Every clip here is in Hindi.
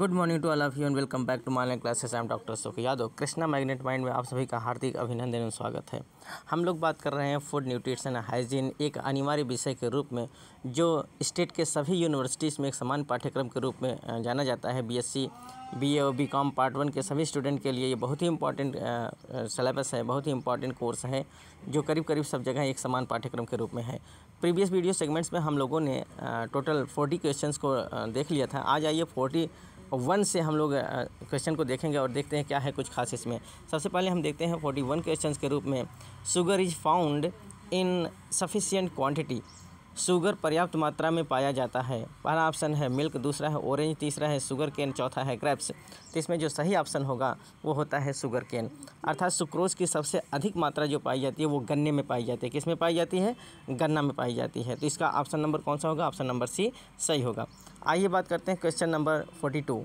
good morning to all of you and welcome back to mine classes I am doctor Sukh Yadav Krishna magnet mind में आप सभी का हार्दिक अभिनंदन और स्वागत है हम लोग बात कर रहे हैं फूड न्यूट्रिशन हाइजीन एक अनिवार्य विषय के रूप में जो स्टेट के सभी यूनिवर्सिटीज़ में एक समान पाठ्यक्रम के रूप में जाना जाता है बी बीए और कॉम पार्ट वन के सभी स्टूडेंट के लिए ये बहुत ही इंपॉर्टेंट सिलेबस है बहुत ही इंपॉर्टेंट कोर्स है जो करीब करीब सब जगह एक समान पाठ्यक्रम के रूप में है प्रीवियस वीडियो सेगमेंट्स में हम लोगों ने टोटल फोर्टी क्वेश्चंस को देख लिया था आज आइए फोर्टी वन से हम लोग क्वेश्चन को देखेंगे और देखते हैं क्या है कुछ खास इसमें सबसे पहले हम देखते हैं फोर्टी वन क्वेश्चन के रूप में sugar is found in sufficient quantity sugar पर्याप्त मात्रा में पाया जाता है पहला ऑप्शन है मिल्क दूसरा है ऑरेंज तीसरा है शुगर केन चौथा है ग्रेप्स तो इसमें जो सही ऑप्शन होगा वो होता है शुगर केन अर्थात सुक्रोज की सबसे अधिक मात्रा जो पाई जाती है वो गन्ने में पाई जाती है किस में पाई जाती है गन्ना में पाई जाती है तो इसका ऑप्शन नंबर कौन सा होगा ऑप्शन नंबर सी सही होगा आइए बात करते हैं question number forty two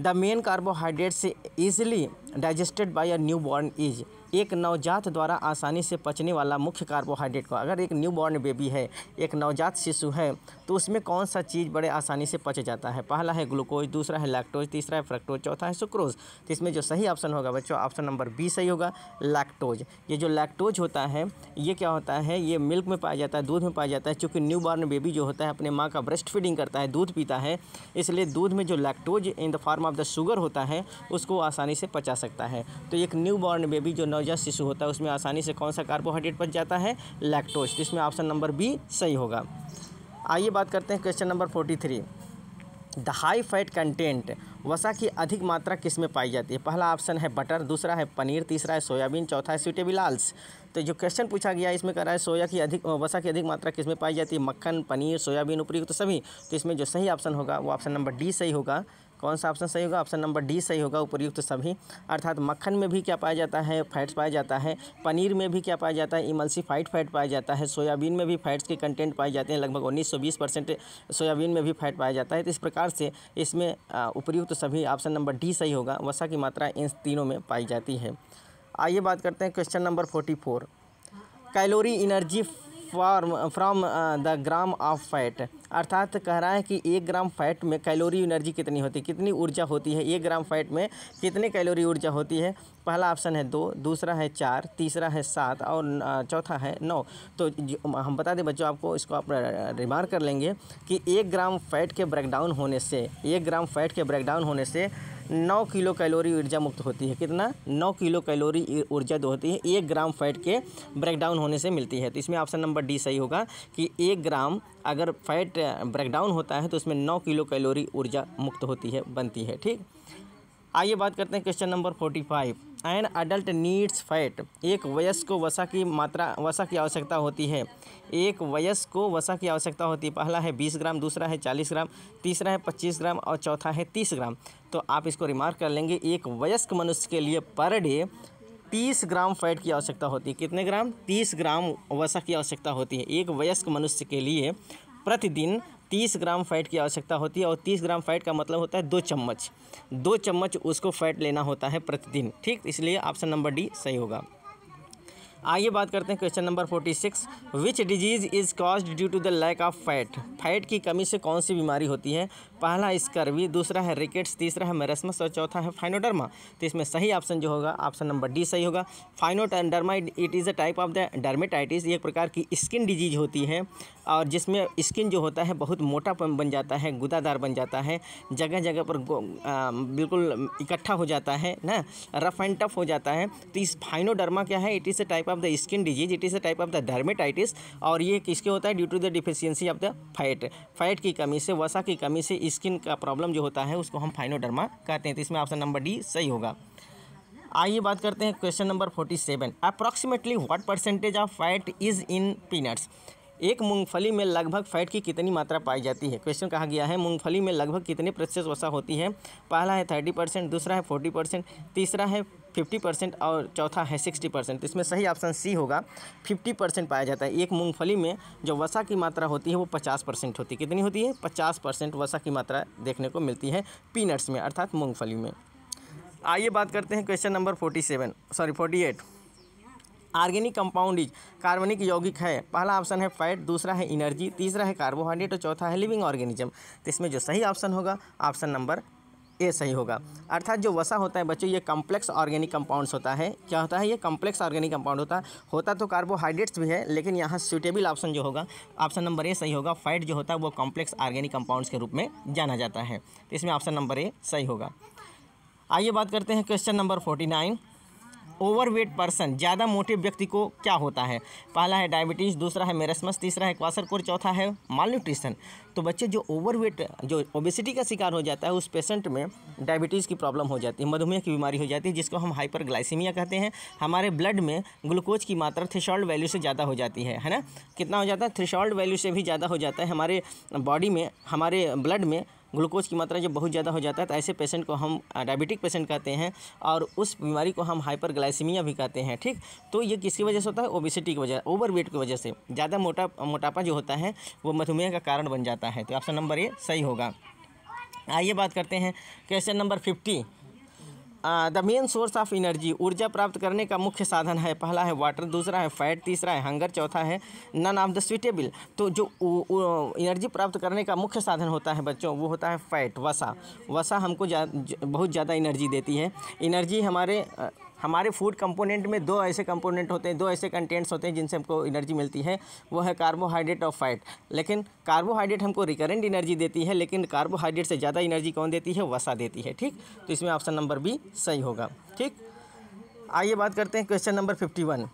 the main carbohydrates easily digested by a new born is एक नवजात द्वारा आसानी से पचने वाला मुख्य कार्बोहाइड्रेट को अगर एक न्यू बॉर्न बेबी है एक नवजात शिशु है तो उसमें कौन सा चीज़ बड़े आसानी से पच जाता है पहला है ग्लूकोज दूसरा है लैक्टोज तीसरा है फ्रक्टोज चौथा है सुक्रोज तो इसमें जो सही ऑप्शन होगा बच्चों ऑप्शन नंबर बी सही होगा लैक्टोज ये जो लैक्टोज होता है ये क्या होता है ये मिल्क में पाया जाता है दूध में पाया जाता है चूँकि न्यू बॉर्न बेबी जो होता है अपने माँ का ब्रेस्ट फीडिंग करता है दूध पीता है इसलिए दूध में जो lactose in the form of the sugar होता है उसको आसानी से पचा सकता है तो एक न्यू बॉर्न बेबी जो नवजात शिशु होता है उसमें आसानी से कौन सा कार्बोहाइड्रेट बच जाता है लैक्टोज तो इसमें ऑप्शन नंबर बी सही होगा आइए बात करते हैं question number forty three the high fat content वसा की अधिक मात्रा किस में पाई जाती है पहला ऑप्शन है बटर दूसरा है पनीर तीसरा है सोयाबीन चौथा है स्वीटेबल आल्स तो जो क्वेश्चन पूछा गया इसमें कह रहा है सोया की अधिक वसा की अधिक मात्रा किस में पाई जाती है मक्खन पनीर सोयाबीन उपरी तो सभी तो इसमें जो सही ऑप्शन होगा वो ऑप्शन नंबर डी सही होगा कौन सा ऑप्शन सही होगा ऑप्शन नंबर डी सही होगा उपयुक्त सभी अर्थात मक्खन में भी क्या पाया जाता है फैट्स पाया जाता है पनीर में भी क्या पाया जाता है इमल्सीफाइड फैट पाया जाता है सोयाबीन में भी फैट्स के कंटेंट पाए जाते हैं लगभग उन्नीस सौ बीस परसेंट सोयाबीन में भी फैट पाया जाता है तो इस प्रकार से इसमें उपयुक्त सभी ऑप्शन नंबर डी सही होगा वसा की मात्रा इन तीनों में पाई जाती है आइए बात करते हैं question number forty four calorie energy form from the gram of fat अर्थात कह रहा है कि एक ग्राम फैट में कैलोरी एनर्जी कितनी होती है कितनी ऊर्जा होती है एक ग्राम फैट में कितने कैलोरी ऊर्जा होती है पहला ऑप्शन है दो दूसरा है चार तीसरा है सात और uh, चौथा है नौ तो हम बता दें बच्चों आपको इसको आप रिमार्क uh, कर लेंगे कि एक ग्राम फैट के ब्रेकडाउन होने से एक ग्राम फैट के ब्रेकडाउन होने से नौ किलो कैलोरी ऊर्जा मुक्त होती है कितना नौ किलो कैलोरी ऊर्जा जो होती है एक ग्राम फैट के ब्रेकडाउन होने से मिलती है तो इसमें ऑप्शन नंबर डी सही होगा कि एक ग्राम अगर फैट ब्रेकडाउन होता है तो उसमें नौ किलो कैलोरी ऊर्जा मुक्त होती है बनती है ठीक आइए बात करते हैं question number forty five an adult needs fat एक वयस्क को वसा की मात्रा वसा की आवश्यकता होती है एक वयस्क को वसा की आवश्यकता होती है पहला है बीस ग्राम दूसरा है चालीस ग्राम तीसरा है पच्चीस ग्राम और चौथा है तीस ग्राम तो आप इसको रिमार्क कर लेंगे एक वयस्क मनुष्य के लिए पर डे तीस ग्राम फैट की आवश्यकता होती है कितने ग्राम तीस ग्राम वसा की आवश्यकता होती है एक वयस्क मनुष्य के लिए प्रतिदिन तीस ग्राम फैट की आवश्यकता होती है और तीस ग्राम फैट का मतलब होता है दो चम्मच दो चम्मच उसको फैट लेना होता है प्रतिदिन ठीक इसलिए ऑप्शन नंबर डी सही होगा आइए बात करते हैं question number forty six which disease is cause due to the lack of fat fat की कमी से कौन सी बीमारी होती है पहला स्कर्वी दूसरा है रिकेट्स तीसरा है मेरसमस और चौथा है फाइनोडर्मा तो इसमें सही ऑप्शन जो होगा ऑप्शन नंबर डी सही होगा phrynoderma it is a type of the dermatitis एक प्रकार की स्किन डिजीज होती है और जिसमें स्किन जो होता है बहुत मोटा बन जाता है गुदादार बन जाता है जगह जगह पर आ, बिल्कुल इकट्ठा हो जाता है ना रफ एंड टफ हो जाता है तो इस फाइनोडर्मा क्या है it is a type type of the skin disease it is a type of the dermatitis और ये किसके होता है due to the deficiency of the fat fat की कमी से वसा की कमी से स्किन का प्रॉब्लम जो होता है उसको हम फाइनोडर्मा कहते हैं तो इसमें ऑप्शन नंबर डी सही होगा आइए बात करते हैं question number forty seven approximately what percentage of fat is in peanuts एक मूंगफली में लगभग फैट की कितनी मात्रा पाई जाती है क्वेश्चन कहा गया है मूंगफली में लगभग कितने प्रतिशत वसा होती है पहला है थर्टी परसेंट दूसरा है फोर्टी परसेंट तीसरा है फिफ्टी परसेंट और चौथा है सिक्सटी परसेंट इसमें सही ऑप्शन सी होगा फिफ्टी परसेंट पाया जाता है एक मूंगफली में जो वसा की मात्रा होती है वो पचास परसेंट होती है कितनी होती है पचास परसेंट वसा की मात्रा देखने को मिलती है पीनट्स में अर्थात मूँगफली में आइए बात करते हैं question number forty seven sorry forty eight organic compound is कार्बनिक यौगिक है पहला ऑप्शन है फैट दूसरा है एनर्जी तीसरा है कार्बोहाइड्रेट और चौथा है लिविंग ऑर्गेनिज्म तो इसमें जो सही ऑप्शन होगा ऑप्शन नंबर ए सही होगा अर्थात जो वसा होता है बच्चों ये कम्प्लेक्स ऑर्गेनिक कंपाउंड्स होता है क्या होता है ये कम्प्लेक्स ऑर्गेनिक कंपाउंड होता है होता तो कार्बोहाइड्रेट्स भी है लेकिन यहाँ सुटेबल ऑप्शन जो होगा ऑप्शन नंबर ए सही होगा फैट जो होता है वो कॉम्प्लेक्स ऑर्गेनिक कंपाउंड्स के रूप में जाना जाता है तो इसमें ऑप्शन नंबर ए सही होगा आइए बात करते हैं question number forty nine overweight person ज़्यादा मोटे व्यक्ति को क्या होता है पहला है डायबिटीज़ दूसरा है मेरसमस तीसरा है क्वासरकोर चौथा है माल न्यूट्रिशन तो बच्चे जो ओवरवेट जो ओबेसिटी का शिकार हो जाता है उस पेशेंट में डायबिटीज़ की प्रॉब्लम हो जाती है मधुमेह की बीमारी हो जाती है जिसको हम हाइपर कहते हैं हमारे ब्लड में ग्लूकोज की मात्रा थ्रेशॉल्ड वैल्यू से ज़्यादा हो जाती है है ना कितना हो जाता है थ्रिशॉल्ड वैल्यू से भी ज़्यादा हो जाता है हमारे बॉडी में हमारे ब्लड में ग्लूकोज की मात्रा जब बहुत ज़्यादा हो जाता है तो ऐसे पेशेंट को हम डायबिटिक पेशेंट कहते हैं और उस बीमारी को हम हाइपर भी कहते हैं ठीक तो ये किसकी वजह से होता है ओबिसिटी की वजह ओवर वेट की वजह से ज़्यादा मोटा मोटापा जो होता है वो मधुमेह का कारण बन जाता है तो ऑप्शन नंबर ए सही होगा आइए बात करते हैं question number fifty the main source of energy ऊर्जा प्राप्त करने का मुख्य साधन है पहला है वाटर दूसरा है फैट तीसरा है हंगर चौथा है नन ऑफ द स्विटेबल तो जो एनर्जी प्राप्त करने का मुख्य साधन होता है बच्चों वो होता है फैट वसा वसा हमको जा, बहुत ज़्यादा एनर्जी देती है एनर्जी हमारे हमारे फूड कंपोनेंट में दो ऐसे कंपोनेंट होते हैं दो ऐसे कंटेंट्स होते हैं जिनसे हमको एनर्जी मिलती है वो है कार्बोहाइड्रेट और फैट लेकिन कार्बोहाइड्रेट हमको रिकरेंट एनर्जी देती है लेकिन कार्बोहाइड्रेट से ज़्यादा एनर्जी कौन देती है वसा देती है ठीक तो इसमें ऑप्शन नंबर बी सही होगा ठीक आइए बात करते हैं question number fifty one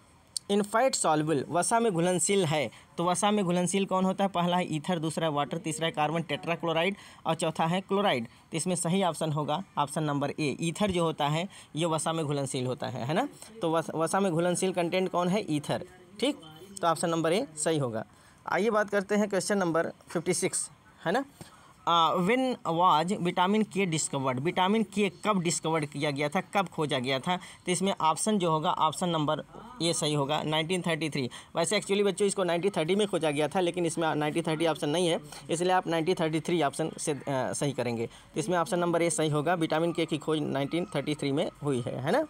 in fat soluble वसा में घुलनशील है तो वसा में घुलनशील कौन होता है पहला है ईथर दूसरा है वाटर तीसरा है कार्बन टेट्रा क्लोराइड और चौथा है क्लोराइड तो इसमें सही ऑप्शन होगा ऑप्शन नंबर ए ईथर जो होता है ये वसा में घुलनशील होता है है ना तो वसा में घुलनशील कंटेंट कौन है ईथर ठीक तो ऑप्शन नंबर ए सही होगा आइए बात करते हैं क्वेश्चन नंबर फिफ्टी सिक्स है ना when was vitamin K discovered vitamin K कब डिस्कवर्ड किया गया था कब खोजा गया था तो इसमें ऑप्शन जो होगा ऑप्शन नंबर ये सही होगा 1933 वैसे एक्चुअली बच्चों इसको 1930 में खोजा गया था लेकिन इसमें 1930 ऑप्शन नहीं है इसलिए आप 1933 ऑप्शन से आ, सही करेंगे तो इसमें ऑप्शन नंबर ए सही होगा विटामिन के की खोज नाइनटीन में हुई है है ना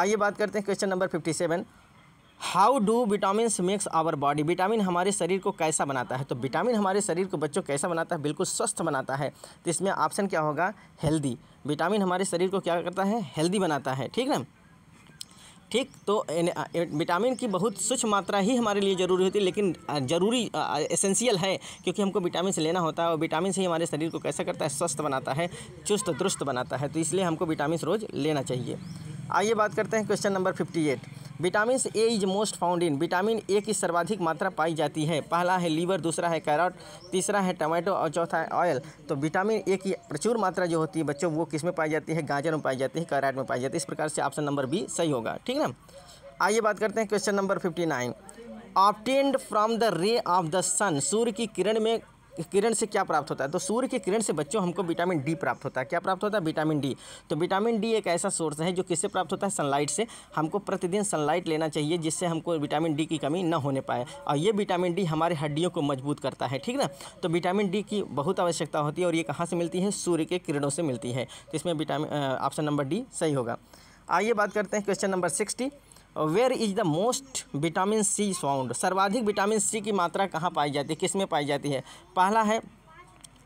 आइए बात करते हैं question number fifty how do vitamin makes our body vitamin हमारे शरीर को कैसा बनाता है तो विटामिन हमारे शरीर को बच्चों कैसा बनाता है बिल्कुल स्वस्थ बनाता है तो इसमें ऑप्शन क्या होगा हेल्दी विटामिन हमारे शरीर को क्या करता है हेल्दी बनाता है ठीक ना ठीक तो विटामिन की बहुत सूक्ष्म मात्रा ही हमारे लिए ज़रूरी होती है लेकिन ज़रूरी एसेंशियल है क्योंकि हमको विटामिन से लेना होता है और विटामिन से ही हमारे शरीर को कैसा करता है स्वस्थ बनाता है चुस्त दुरुस्त बनाता है तो इसलिए हमको विटामिन रोज़ लेना चाहिए आइए बात करते हैं question number fifty eight vitamin A is most found in vitamin A की सर्वाधिक मात्रा पाई जाती है पहला है लीवर दूसरा है कैरोट तीसरा है टमाटो और चौथा है ऑयल तो विटामिन ए की प्रचुर मात्रा जो होती है बच्चों वो किस में पाई जाती है गाजर में पाई जाती है कैरेट में पाई जाती है इस प्रकार से ऑप्शन नंबर बी सही होगा ठीक ना आइए बात करते हैं question number fifty nine obtained from the ray of the sun सूर्य की किरण में किरण से क्या प्राप्त होता है तो सूर्य की किरण से बच्चों हमको विटामिन डी प्राप्त होता है क्या प्राप्त होता है विटामिन डी तो विटामिन डी एक ऐसा सोर्स है जो किससे प्राप्त होता है सनलाइट से हमको प्रतिदिन सनलाइट लेना चाहिए जिससे हमको विटामिन डी की कमी न होने पाए और ये विटामिन डी हमारे हड्डियों को मजबूत करता है ठीक ना तो विटामिन डी की बहुत आवश्यकता होती है और ये कहाँ से मिलती है सूर्य के किरणों से मिलती है तो इसमें विटामिन ऑप्शन नंबर डी सही होगा आइए बात करते हैं question number sixty where is the most vitamin C found सर्वाधिक विटामिन सी की मात्रा कहाँ पाई जाती है किस में पाई जाती है पहला है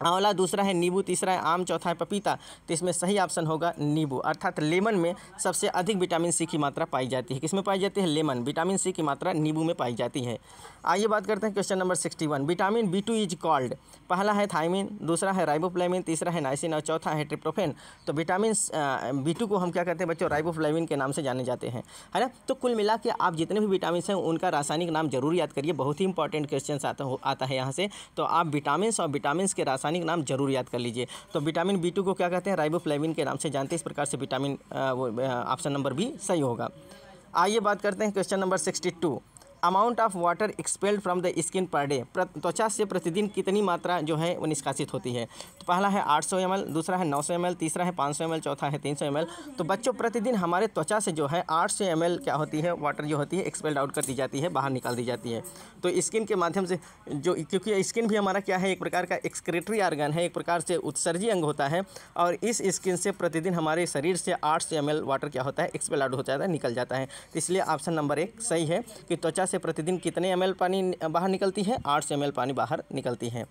आंवला दूसरा है नींबू तीसरा है आम चौथा है पपीता तो इसमें सही ऑप्शन होगा नींबू अर्थात लेमन में सबसे अधिक विटामिन सी की मात्रा पाई जाती है किसमें पाई जाती है लेमन विटामिन सी की मात्रा नींबू में पाई जाती है आइए बात करते हैं question number sixty one vitamin B two is called पहला है थाइमिन दूसरा है राइबोफ्लेमिन तीसरा है नाइसिन और चौथा है ट्रिप्टोफेन तो विटामिन बी टू को हम क्या कहते हैं बच्चों राइबोफ्लेमिन के नाम से जाने जाते हैं है ना तो कुल मिला के आप जितने भी विटामिन हैं उनका रासायनिक नाम जरूर याद करिए बहुत ही इंपॉर्टेंट क्वेश्चन आता आता है यहाँ से तो आप विटामिन और विटामिन के रासायनिक रासायनिक नाम जरूर याद कर लीजिए तो विटामिन बी को क्या कहते हैं राइबोफ्लेविन के नाम से जानते हैं इस प्रकार से विटामिन ऑप्शन नंबर भी सही होगा आइए बात करते हैं question number sixty amount of water expelled from the skin per day त्वचा से प्रतिदिन कितनी मात्रा जो है वो निष्कासित होती है तो पहला है आठ सौ दूसरा है नौ सौ तीसरा है पाँच सौ चौथा है तीन सौ तो बच्चों प्रतिदिन हमारे त्वचा से जो है आठ सौ क्या होती है वाटर जो होती है एक्सपेल्ड आउट कर दी जाती है बाहर निकाल दी जाती है तो स्किन के माध्यम से जो क्योंकि स्किन भी हमारा क्या है एक प्रकार का एक्सक्रेटरी आर्गन है एक प्रकार से उत्सर्जी अंग होता है और इस स्किन से प्रतिदिन हमारे शरीर से आठ सौ वाटर क्या होता है एक्सपेल आउट हो जाता है निकल जाता है इसलिए ऑप्शन नंबर एक सही है कि त्वचा से प्रतिदिन कितने एम पानी बाहर निकलती है आठ सौ एम पानी बाहर निकलती है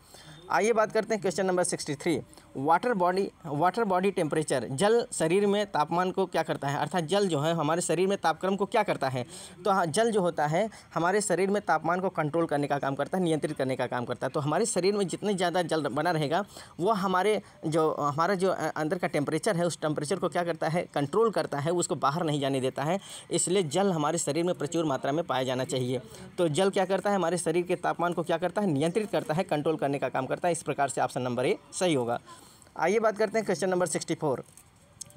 आइए बात करते हैं question number sixty three water body water body temperature जल शरीर में तापमान को क्या करता है अर्थात जल जो है हमारे शरीर में तापक्रम को क्या करता है तो हाँ जल जो होता है हमारे शरीर में तापमान को कंट्रोल करने का काम करता है नियंत्रित करने का काम करता है तो हमारे शरीर में जितने ज़्यादा जल बना रहेगा वो हमारे जो हमारा जो अंदर का टेम्परेचर है उस टेम्परेचर को क्या करता है कंट्रोल करता है उसको बाहर नहीं जाने देता है इसलिए जल हमारे शरीर में प्रचुर मात्रा में पाया जाना चाहिए तो जल क्या करता है हमारे शरीर के तापमान को क्या करता है नियंत्रित करता है कंट्रोल करने का काम करता है करता है इस प्रकार से ऑप्शन नंबर ए सही होगा आइए बात करते हैं question number sixty four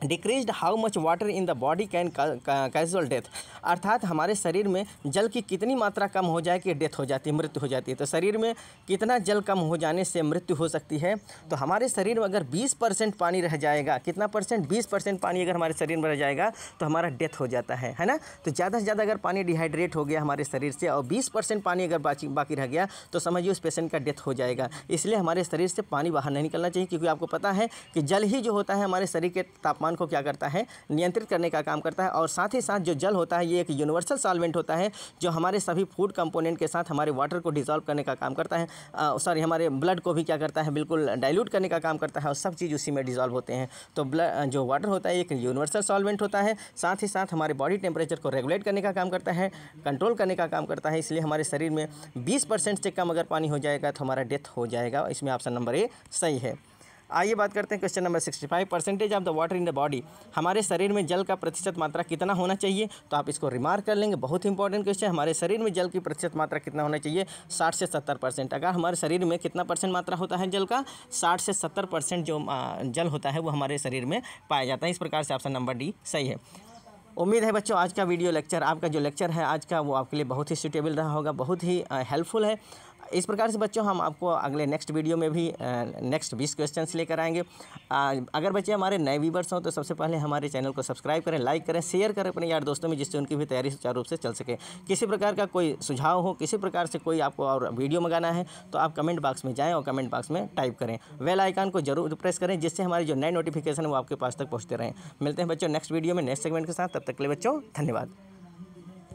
decrease how much water in the body can casual death अर्थात हमारे शरीर में जल की कितनी मात्रा कम हो जाए कि डेथ हो जाती है मृत्यु हो जाती है तो शरीर में कितना जल कम हो जाने से मृत्यु हो सकती है तो हमारे शरीर में अगर 20 परसेंट पानी रह जाएगा कितना परसेंट 20 परसेंट पानी अगर हमारे शरीर में रह जाएगा तो हमारा डेथ हो जाता है है ना तो ज़्यादा से ज़्यादा अगर पानी डिहाइड्रेट हो गया हमारे शरीर से और बीस पानी अगर बाकी रह गया तो समझिए उस पेशेंट का डेथ हो जाएगा इसलिए हमारे शरीर से पानी बाहर नहीं निकलना चाहिए क्योंकि आपको पता है कि जल ही जो होता है हमारे शरीर के तापमान तापमान को क्या करता है नियंत्रित करने का काम करता है और साथ ही साथ जो जल होता है ये एक यूनिवर्सल सॉल्वेंट होता है जो हमारे सभी फूड कंपोनेंट के साथ हमारे वाटर को डिजॉल्व करने का काम करता है सॉरी हमारे ब्लड को भी क्या करता है बिल्कुल डाइल्यूट करने का काम करता है और सब चीज़ उसी में डिजॉल्व होते हैं तो ब्लड जो वाटर होता है एक यूनिवर्सल सॉल्वेंट होता है साथ ही साथ हमारे बॉडी टेम्परेचर को रेगुलेट करने का काम करता है कंट्रोल करने का काम करता है इसलिए हमारे शरीर में बीस परसेंट से कम अगर पानी हो जाएगा तो हमारा डेथ हो जाएगा इसमें ऑप्शन नंबर ए सही है आइए बात करते हैं question number sixty five percentage of the water in the body हमारे शरीर में जल का प्रतिशत मात्रा कितना होना चाहिए तो आप इसको रिमार्क कर लेंगे बहुत इंपॉर्टेंट क्वेश्चन हमारे शरीर में जल की प्रतिशत मात्रा कितना होना चाहिए साठ से सत्तर परसेंट अगर हमारे शरीर में कितना परसेंट मात्रा होता है जल का साठ से सत्तर परसेंट जो जल होता है वो हमारे शरीर में पाया जाता है इस प्रकार से ऑप्शन नंबर डी सही है उम्मीद है बच्चों आज का वीडियो लेक्चर आपका जो लेक्चर है आज का वो आपके लिए बहुत ही सूटेबल रहा होगा बहुत ही हेल्पफुल है इस प्रकार से बच्चों हम आपको अगले नेक्स्ट वीडियो में भी नेक्स्ट बीस क्वेश्चन लेकर आएंगे अगर बच्चे हमारे नए व्यूवर्स हों तो सबसे पहले हमारे चैनल को सब्सक्राइब करें लाइक करें शेयर करें अपने यार दोस्तों में जिससे उनकी भी तैयारी सुचारू रूप से चल सके किसी प्रकार का कोई सुझाव हो किसी प्रकार से कोई आपको और वीडियो मंगाना है तो आप कमेंट बॉक्स में जाएँ और कमेंट बॉक्स में टाइप करें वेल आइकान को जरूर प्रेस करें जिससे हमारे जो नए नोटिफिकेशन वो आपके पास तक पहुँचते रहें मिलते हैं बच्चों नेक्स्ट वीडियो में नेक्स्ट सेगमेंट के साथ तब तक के लिए बच्चों धन्यवाद